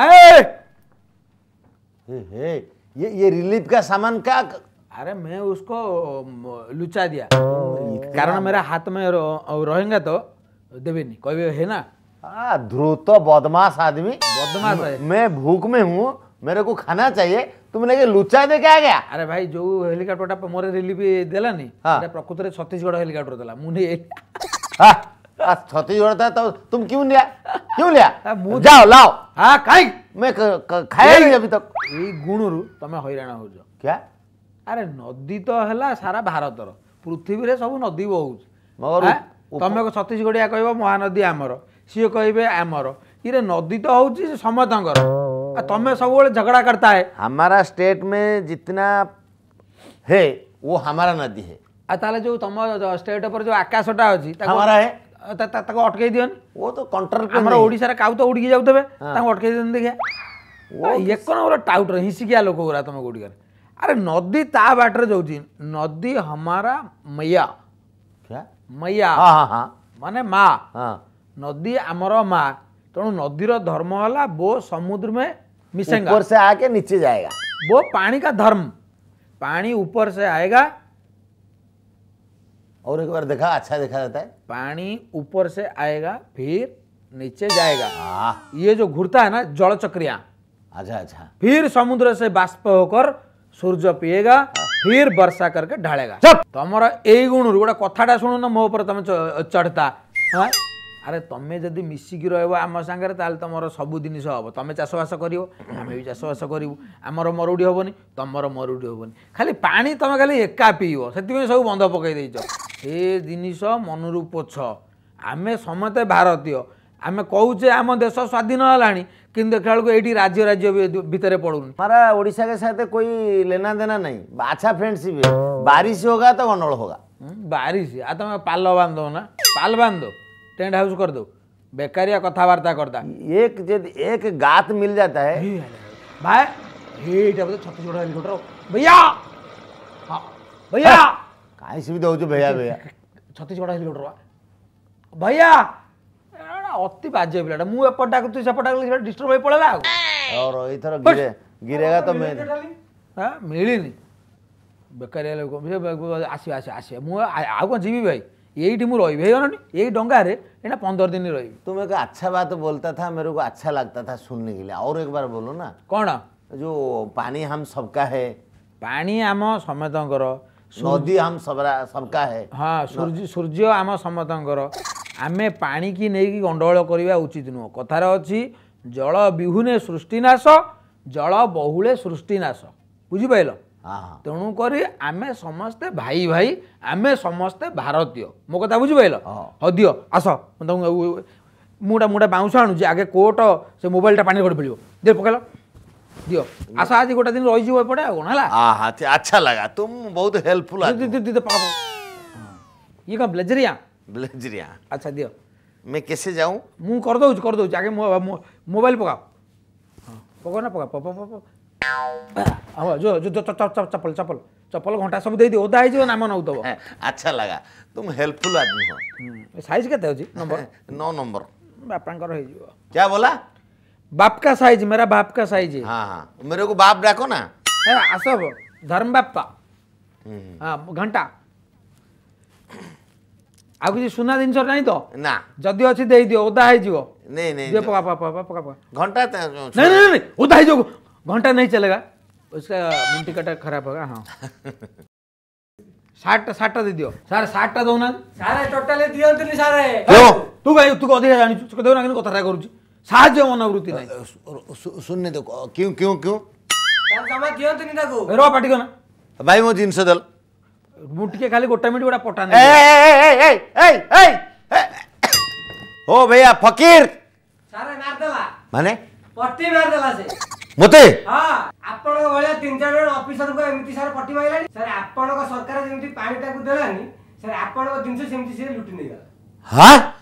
आए हे ये ये रिलीफ का सामान क्या अरे मैं उसको लुचा दिया कारण मेरा हाथ में रहेंगे तो देवे नहीं कोई भी है ना हाँ ध्रुव तो बदमाश आदमी बदमाश है मैं भूख में हूँ मेरे को खाना चाहिए तुमने के लुचा दे क्या गया अरे भाई जो हेलीकॉप्टर हेलिकॉप्टर मोरे रिलीफ देला हाँ। नहीं हाँ। प्रकृत में छत्तीसगढ़ हेलीकॉप्टर देला मुझे छत्तीसगढ़ था तो तुम क्यों लिया क्यों लिया जाओ लाओ हाँ कहीं मैं खाया नहीं अभी तक यही गुणु तुम हईराण हो क्या अरे नदी तो है सारा भारत पृथ्वी सब नदी बहुत मगर तुम छत्तीशगढ़िया कह महानदी आमर सी कहे आमर ये नदी तो हूँ समस्त तुम्हें सब झगड़ा करता है हमारा स्टेट में जितना है वो हमारा नदी है ताले जो तुम स्टेट पर जो आकाशटा अच्छी हमारा है ତାକୁ ଅଟକେଇ ଦିଅନି ଓ ତ କଣ୍ଟ୍ରୋଲ ଆମର ଓଡ଼ିଶାରେ କାଉ ତ ଉଡ଼ିକି ଯାଉଥିବେ ତାଙ୍କୁ ଅଟକେଇ ଦିଅନ୍ତି ଦେଖିଆ ଏକ ନମ୍ବର ଟାଉଟର ହିଁସିକିଆ ଲୋକ ଗୁରା ତମ ଗୁଡ଼ିକରେ अरे नदी ता बाटरे जाऊँ नदी हमारा मैया क्या मैया हाँ माँ नदी आमर माँ तेणु नदी धर्म है वो समुद्र में मिसेंगे ऊपर नीचे जाएगा वो पानी का धर्म पानी ऊपर से आएगा और एक बार देखा अच्छा देखा जाता है पानी ऊपर से आएगा फिर नीचे जाएगा हाँ। ये जो घुरता है ना जल चक्रिया अच्छा अच्छा फिर समुद्र से बाष्प होकर सूर्य पिएगा हाँ। फिर वर्षा करके ढालेगा तुम्हारा यही गुण गोटे कथाटा शुणुन मो उपर तुम चढ़ता अरे तुम्हें তুমি যদি মিশিকি রহব আমার সাংরে তাহলে তোমার সবু জিনিস হব चाषवास চাষবাস করব আমি বি চাষবাস করবু আমার মরুড়ি হবনি তোমার মরুড়ি হবনি খালি পানি তুমি খালি একা পিইব সেপাই সব ଏ ଜିନିଷ ମନରୁ ପୋଛ ଆମେ ସମସ୍ତେ ଭାରତୀୟ ଆମେ କହୁଛେ ଆମ ଦେଶ ସ୍ୱାଧୀନ ହେଲାଣି କିନ୍ତୁ ଦେଖିଲା ବେଳକୁ ଏଇଠି ରାଜ୍ୟ ରାଜ୍ୟ ଭିତରେ ପଡ଼ୁନି हमारा उड़ीसा के साथ कोई लेना देना नहीं अच्छा फ्रेंडशिप है बारिश होगा तो गंडोल होगा बारिश आ तुम पाल बांध दो ना पाल बांध दो टेंट हाउस कर दो बेकारिया কথাবার্তা করতা एक यदि एक गात मिल जाता है भाई ये छत्तीसगढ़ हेलीकॉप्टर भैया भैया କାହିଁ ବି ଦେଉଛୁ ଭେୟା ଭେୟା ଛତିଶଗଡ଼ ହେଲି ଗୋଟେ ଭେୟା ଅତି ବାଜ୍ୟ ପିଲାଟା ମୁଁ ଏପଟ ତୁ ସେପଟ ଡାକୁଛି ସେଟା ଡିଷ୍ଟର୍ବ ହେଇ ପଳେଇଲା ଆଉ ଏଇଥର ଗିରେଗା ତ ମିଳିନି ବେକାରିଆ ଲୋକ ଆସିବା ଆସିବା ଆସିବା ମୁଁ ଆଉ କ'ଣ ଯିବି ଭାଇ ଏଇଠି ମୁଁ ରହିବି है ଏଇ ଡଙ୍ଗାରେ ଏଇଟା ପନ୍ଦର ଦିନ रही ତୁମେ ଏକ ଆଚ୍ଛା बात बोलता था मेरे को अच्छा लगता था सुनने के लिए और एक बार बोलो ना कौन जो पानी हम सबका ନଦୀ ଆମ ସବକା ହଁ ସୂର୍ଯ୍ୟ ସୂର୍ଯ୍ୟ ଆମ ସମସ୍ତଙ୍କର ଆମେ ପାଣିକି ନେଇକି ଗଣ୍ଡଗୋଳ କରିବା ଉଚିତ ନୁହଁ କଥାର ଅଛି ଜଳ ବିହୁନେ ସୃଷ୍ଟି ନାଶ ଜଳ ବହୁଳେ ସୃଷ୍ଟି ନାଶ ବୁଝିପାରିଲ ତେଣୁକରି ଆମେ ସମସ୍ତେ ଭାଇ ଭାଇ ଆମେ ସମସ୍ତେ ଭାରତୀୟ ମୋ କଥା ବୁଝିପାରିଲ ହଁ ଆସ ମୁଁ ତୁମକୁ ମୁଁ ଗୋଟେ ମୁଁ ଗୋଟେ ବାଉଁଶ ଆଣୁଛି ଆଗେ କୋର୍ଟ ସେ ମୋବାଇଲଟା ପାଣି ଗୋଟେ ମିଳିବ ଦେଖ ପକାଇଲ दियो আসো आज गोटा दिन रही जीव এপটে কোন হলা আহা আচ্ছা লাগা তুম বহুত ये कौन ब्लेजरिया ब्लेजरिया अच्छा दियो मैं कैसे जाऊँ मुँह कर दो कर दो आगे मोबाइल पका हाँ ना पका पकाओ पकाओ जो जो चप्पल चप्पल चप्पल घंटा सब दे दी ओदा है जो नाम न उदबो अच्छा लगा तुम हेल्पफुल आदमी हो साइज केते हो नंबर नौ नंबर बापा क्या बोला बाप का साइज मेरा बाप का साइज है हाँ हाँ मेरे को बाप डाको ना असब धर्म बापा हम्म। हाँ घंटा ଆଉ କିଛି ସୁନା ଜିନିଷ ନାହିଁ ତ ନା ଯଦି ଅଛି ଦେଇଦିଅ ଓଦା ହେଇଯିବ ନାଇଁ ନାଇଁ पका पका पका पका ପକା ପକା नहीं नहीं नहीं ନାଇଁ है जो घंटा नहीं चलेगा उसका मिनट कटा खराब होगा हाँ साठ साठ दे दियो सारे साठ टा दौना सारे टोटल नहीं सारे क्यों तू कहीं तू अधिका जानी दौना कथा करुची साझे वन अवृति नहीं सुनने तो क्यों क्यों क्यों कौन सा मैं क्यों तो नहीं देखूं मेरो ना भाई मुझे इनसे दल मुट्ठी के खाली गोटा मिट्टी वाला पोटा नहीं ओ भैया फकीर सारे मार दो बाप माने पट्टी मार दो बाप मुते हाँ अपनों का तीन चार दिन ऑफिस को एमपी सारे पट्टी मार लेंगे सर अपनों का सरकार जिम्मेदारी पानी तक उधर आनी सर अपनों का जिम्मेदारी सिम्टी सिरे लूटने जाता